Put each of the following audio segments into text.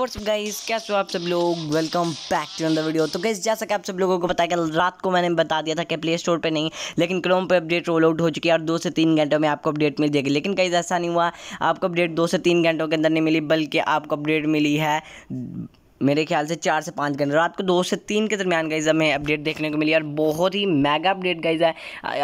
WhatsApp guys कैसे हो आप सब लोग welcome back to another video तो गाइस जैसा कि आप सब लोगों को पता है कि रात को मैंने बता दिया था कि प्ले स्टोर पे नहीं लेकिन क्रोम पे अपडेट रोल आउट हो चुकी है और दो से तीन घंटों में आपको अपडेट मिल जाएगी लेकिन कहीं ऐसा नहीं हुआ आपको अपडेट दो से तीन घंटों के अंदर नहीं मिली बल्कि आपको अपडेट मिली है मेरे ख्याल से चार से पाँच घंटे रात को दो से तीन के दरमियान जब हमें अपडेट देखने को मिली और बहुत ही मेगा अपडेट गई है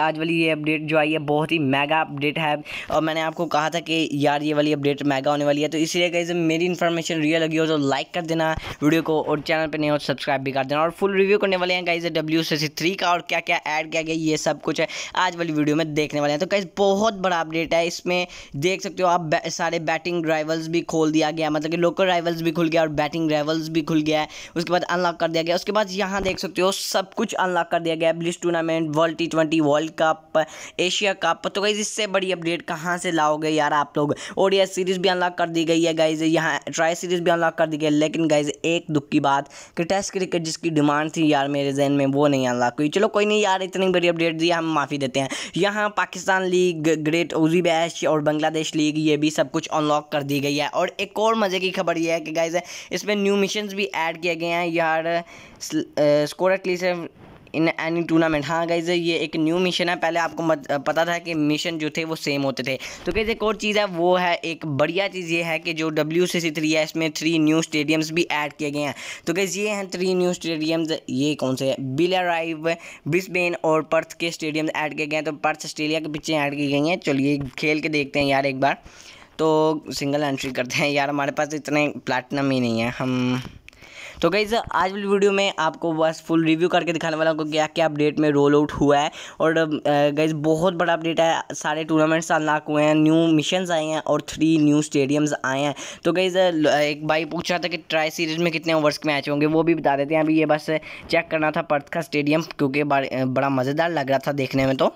आज वाली ये अपडेट जो आई है बहुत ही मेगा अपडेट है और मैंने आपको कहा था कि यार ये वाली अपडेट मेगा होने वाली है तो इसलिए गाइज मेरी इन्फॉर्मेशन रियल लगी हो तो लाइक कर देना वीडियो को और चैनल पर नहीं हो सब्सक्राइब तो भी कर देना और फुल रिव्यू करने वाले हैं गाइज डब्ल्यू थ्री का और क्या क्या ऐड किया गया ये सब कुछ है आज वाली वीडियो में देखने वाले हैं तो गाइज बहुत बड़ा अपडेट है इसमें देख सकते हो आप सारे बैटिंग ड्राइवल्स भी खोल दिया गया मतलब कि लोकल ड्राइवल्स भी खुल गया और बैटिंग ड्राइवल्स ऑप्शंस भी खुल गया है उसके बाद अनलॉक कर दिया गया उसके बाद यहाँ देख सकते हो सब कुछ अनलॉक कर दिया गया है bliss tournament world T twenty world cup Asia cup तो गाइज इससे बड़ी अपडेट कहाँ से लाओगे यार आप लोग ओडिया सीरीज़ भी अनलॉक कर दी गई है गाइज यहाँ ट्राई सीरीज़ भी अनलॉक कर दी गई है लेकिन गाइज एक दुख की बात कि टेस्ट क्रिकेट जिसकी डिमांड थी यार मेरे जहन में वो नहीं अनलॉक हुई चलो कोई नहीं यार इतनी बड़ी अपडेट दी हम माफ़ी देते हैं यहाँ Pakistan league great Aussie bash और बांग्लादेश लीग ये भी सब कुछ अनलॉक कर दी गई है और एक और मज़े की खबर यह है कि गाइज इसमें न्यू मिशन क्वेश्चंस भी ऐड किए गए हैं यार score at least in any tournament हाँ गाइज ये एक न्यू मिशन है पहले आपको मत, पता था कि मिशन जो थे वो सेम होते थे तो गाइज एक और चीज़ है वो है एक बढ़िया चीज़ ये है कि जो डब्ल्यू सी सी थ्री है इसमें थ्री न्यू स्टेडियम्स भी ऐड किए गए हैं तो गाइज ये हैं थ्री न्यू स्टेडियम्स ये कौन से है बिलाराइव ब्रिस्बेन और पर्थ के स्टेडियम ऐड किए गए हैं तो पर्थ ऑस्ट्रेलिया के पीछे ऐड की गई हैं चलिए खेल के देखते हैं यार एक बार तो सिंगल एंट्री करते हैं यार हमारे पास तो इतने प्लैटिनम ही नहीं है हम तो गई आज वाली वीडियो में आपको बस फुल रिव्यू करके दिखाने वाला हूँ क्या क्या अपडेट में रोल आउट हुआ है और गई बहुत बड़ा अपडेट है सारे टूर्नामेंट्स अनलॉक हुए हैं न्यू मिशंस आए हैं और थ्री न्यू स्टेडियम्स आए हैं तो गई एक भाई पूछ रहा था कि ट्राई सीरीज में कितने ओवर्स के मैच होंगे वो भी बता देते हैं अभी ये बस चेक करना था पर्थ का स्टेडियम क्योंकि बड़ा मज़ेदार लग रहा था देखने में तो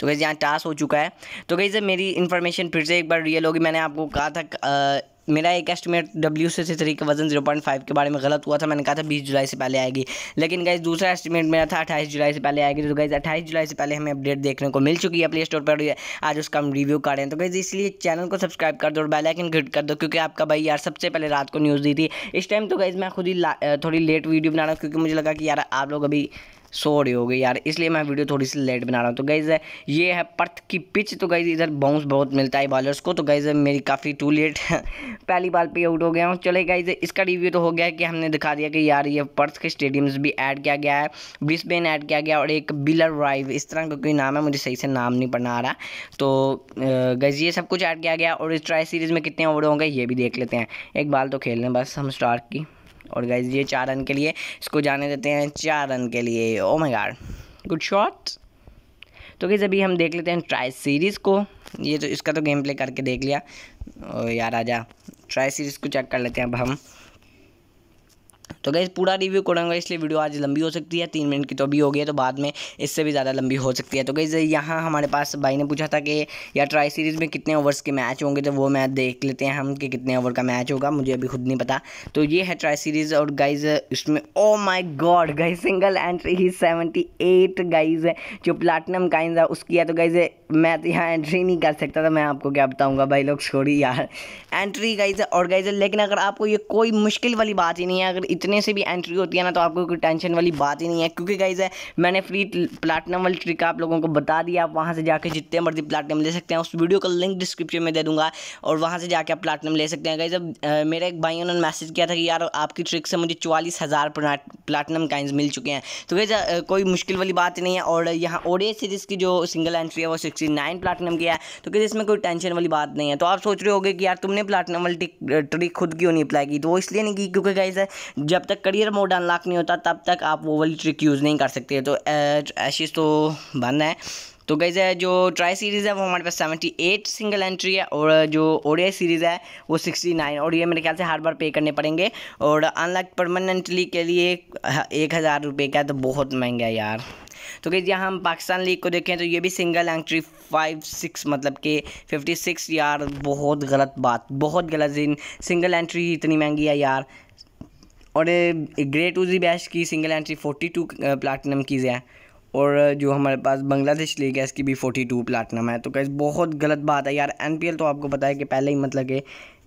तो गई यहाँ टास्क हो चुका है तो गैज़ मेरी इन्फॉर्मेशन फिर से एक बार रियल होगी मैंने आपको कहा था आ, मेरा एक एस्टिमेट डब्ल्यू से थ्री का वजन जीरो पॉइंट फाइव के बारे में गलत हुआ था मैंने कहा था बीस जुलाई से पहले आएगी लेकिन गैस दूसरा एस्टिमेट मेरा था अठाईस जुलाई से पहले आएगी तो गैस अट्ठाईस जुलाई से पहले हमें अपडेट देखने को मिल चुकी है प्ले स्टोर पर आज उसका हम रिव्यू कर रहे हैं तो गैस इसलिए चैनल को सब्सक्राइब कर दो और बेलाइकन हिट कर दो क्योंकि आपका भाई यार सबसे पहले रात को न्यूज़ दी थी इस टाइम तो गैस मैं खुद ही थोड़ी लेट वीडियो बना रहा हूँ क्योंकि मुझे लगा कि यार आप लोग अभी सो रही गई यार इसलिए मैं वीडियो थोड़ी सी लेट बना रहा हूँ तो गाइज ये है पर्थ की पिच तो गाइज इधर बाउंस बहुत मिलता है बॉलर्स को तो गाइज मेरी काफ़ी टू लेट पहली बार पे आउट हो गया हूँ चले गाइज इसका रिव्यू तो हो गया कि हमने दिखा दिया कि यार ये पर्थ के स्टेडियम्स भी ऐड किया गया है ब्रिस्बेन ऐड किया गया और एक बिलर राइव इस तरह का कोई नाम है मुझे सही से नाम नहीं पढ़ना आ रहा तो गाइज ये सब कुछ ऐड किया गया और इस ट्राई सीरीज़ में कितने ओवर होंगे ये भी देख लेते हैं एक बाल तो खेल लें बस हम स्टार की और गाइज ये चार रन के लिए इसको जाने देते हैं चार रन के लिए oh my god good shot तो गाइज अभी हम देख लेते हैं ट्राई सीरीज़ को ये तो इसका तो गेम प्ले करके देख लिया ओ यार आजा ट्राई सीरीज़ को चेक कर लेते हैं अब हम तो गई पूरा रिव्यू करूँगा इसलिए वीडियो आज लंबी हो सकती है तीन मिनट की तो अभी हो गई तो बाद में इससे भी ज़्यादा लंबी हो सकती है तो गई यहाँ हमारे पास भाई ने पूछा था कि या ट्राई सीरीज़ में कितने ओवर्स के मैच होंगे तो वो मैच देख लेते हैं हम कि कितने ओवर का मैच होगा मुझे अभी खुद नहीं पता तो ये है ट्राई सीरीज़ और गाइज इसमें oh my god guys single entry ही सेवेंटी एट गाइज जो प्लाटिनम काइंज है उसकी है तो गाइज मैं तो यहाँ एंट्री नहीं कर सकता था तो मैं आपको क्या बताऊँगा भाई लोग छोड़ी यार एंट्री गाइज और गाइज लेकिन अगर आपको ये कोई मुश्किल वाली बात ही नहीं है अगर इतने कितने से भी एंट्री होती है ना तो आपको कोई टेंशन वाली बात ही नहीं है क्योंकि गाइज है मैंने फ्री प्लाटिनम वाली ट्रिक आप लोगों को बता दिया आप वहाँ से जाकर जितने मर्जी प्लाटिनम ले सकते हैं उस वीडियो का लिंक डिस्क्रिप्शन में दे दूंगा और वहाँ से जाकर आप प्लाटिनम ले सकते हैं गाइज अब मेरे एक भाई उन्होंने मैसेज किया था कि यार आपकी ट्रिक से मुझे चवालीस हज़ार प्लाटिनम काइंस मिल चुके हैं तो गाइज कोई मुश्किल वाली बात नहीं है और यहाँ ओडे सीरीज़ की जो सिंगल एंट्री है वो सिक्सटी नाइन प्लाटिनम की है तो गाइज इसमें कोई टेंशन वाली बात नहीं है तो आप सोच रहे होगे कि यार तुमने प्लाटिनम वाली ट्रिक खुद क्यों नहीं अप्लाई की तो वो इसलिए नहीं की क्योंकि गाइज जब जब तक करियर मोड अनलॉक नहीं होता तब तक आप वो वाली ट्रिक यूज़ नहीं कर सकते तो ऐसी तो बंद है तो गई है जो ट्राई सीरीज़ है वो हमारे पास सेवेंटी एट सिंगल एंट्री है और जो ओडिया सीरीज़ है वो सिक्सटी नाइन और ये मेरे ख्याल से हर बार पे करने पड़ेंगे और अनलॉक परमानेंटली के लिए एक हज़ार रुपये का तो बहुत महंगा है यार तो कि जहाँ हम पाकिस्तान लीग को देखें तो ये भी सिंगल एंट्री फाइव सिक्स मतलब कि फिफ्टी सिक्स यार बहुत गलत बात बहुत गलत दिन सिंगल एंट्री इतनी महंगी है यार और ग्रेट उजी बैश की single entry forty two platinum keys है और जो हमारे पास बांग्लादेश ले गया इसकी भी फोर्टी टू प्लाटिनम है तो कैस बहुत गलत बात है यार एन तो आपको पता है कि पहले ही मतलब कि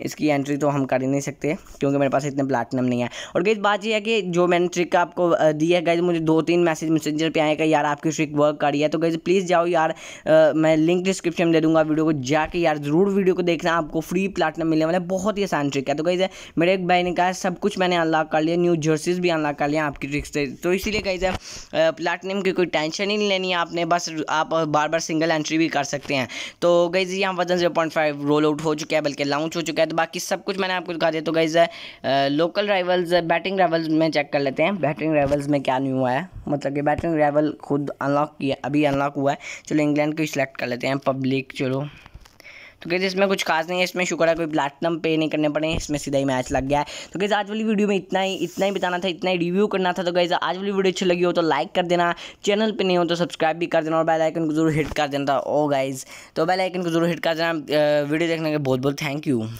इसकी एंट्री तो हम कर ही नहीं सकते क्योंकि मेरे पास इतने प्लाटिनम नहीं है और गई बात यह है कि जो मैंने ट्रिक आपको दी है गई मुझे दो तीन मैसेज मैसेंजर पे आएगा यार आपकी ट्रिक वर्क कर रही है तो गई प्लीज़ जाओ यार आ, मैं लिंक डिस्क्रिप्शन में दे दूँगा वीडियो को जाके यार ज़रूर वीडियो को देखना आपको फ्री प्लाटिनम मिलने वाला है बहुत ही आसान ट्रिक है तो गई मेरे एक भाई ने कहा सब कुछ मैंने अनलॉक कर लिया न्यू जर्सीज भी अनलॉक कर लिया आपकी ट्रिक से तो इसीलिए गई प्लाटिनम की कोई टेंशन ही नहीं लेनी है आपने बस आप बार बार सिंगल एंट्री भी कर सकते हैं तो गईज यहाँ version zero point five roll out हो चुका है बल्कि लॉन्च हो चुका है तो बाकी सब कुछ मैंने आपको दिखा दिया तो guys local rivals batting rivals में चेक कर लेते हैं बैटिंग राइवल्स में क्या न्यू हुआ है मतलब कि बैटिंग राइवल खुद अनलॉक किया अभी अनलॉक हुआ है चलो इंग्लैंड को सिलेक्ट कर लेते हैं पब्लिक चलो तो कैसे इसमें कुछ खास नहीं है इसमें शुक्र है कोई प्लेटनम पे नहीं करने पड़े इसमें सीधा ही मैच लग गया है तो कैसे आज वाली वीडियो में इतना ही इतना ही बताना था इतना ही रिव्यू करना था तो कैसे आज वाली वीडियो अच्छी लगी हो तो लाइक कर देना चैनल पर नहीं हो तो सब्सक्राइब भी कर देना और बेलाइकन को जरूर हिट कर देना था ओ oh गाइज तो बेलाइकन को जरूर हिट कर देना वीडियो देखने के बहुत बहुत थैंक यू